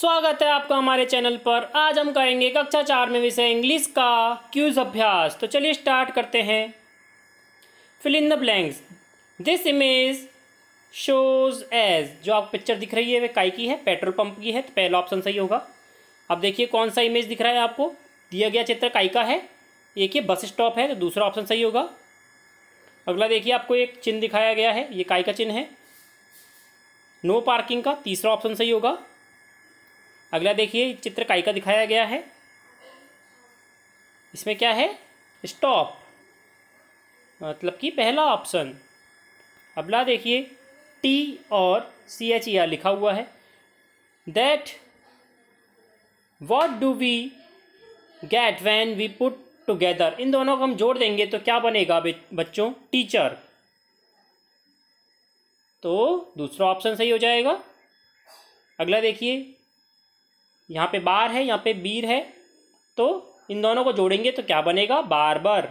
स्वागत है आपका हमारे चैनल पर आज हम करेंगे कक्षा चार में विषय इंग्लिश का क्यूज अभ्यास तो चलिए स्टार्ट करते हैं fill in the blanks this image shows as जो आप पिक्चर दिख रही है वे काय की है पेट्रोल पंप की है तो पहला ऑप्शन सही होगा अब देखिए कौन सा इमेज दिख रहा है आपको दिया गया चित्र काय का है एक ये बस स्टॉप है तो दूसरा ऑप्शन सही होगा अगला देखिए आपको एक चिन्ह दिखाया गया है ये काय का चिन्ह है नो पार्किंग का तीसरा ऑप्शन सही होगा अगला देखिए चित्र काय का दिखाया गया है इसमें क्या है स्टॉप मतलब कि पहला ऑप्शन अगला देखिए टी और सी एच ई आर लिखा हुआ है that what do we get when we put together इन दोनों को हम जोड़ देंगे तो क्या बनेगा बच्चों टीचर तो दूसरा ऑप्शन सही हो जाएगा अगला देखिए यहाँ पे बार है यहाँ पे बीर है तो इन दोनों को जोड़ेंगे तो क्या बनेगा बारबर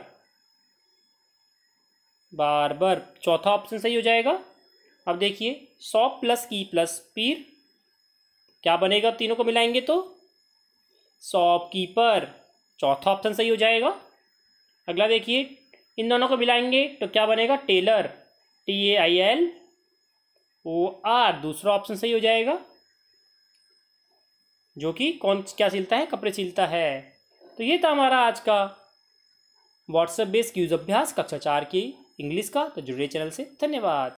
बारबर चौथा ऑप्शन सही हो जाएगा अब देखिए सौ प्लस की प्लस पीर क्या बनेगा तीनों को मिलाएंगे तो शॉपकीपर चौथा ऑप्शन सही हो जाएगा अगला देखिए इन दोनों को मिलाएंगे तो क्या बनेगा tailor T A I L O R दूसरा ऑप्शन सही हो जाएगा जो कि कौन क्या सिलता है कपड़े सिलता है तो ये था हमारा आज का व्हाट्सएप बेस्ड यूज़ अभ्यास कक्षा चार की इंग्लिश का तो जुड़े चैनल से धन्यवाद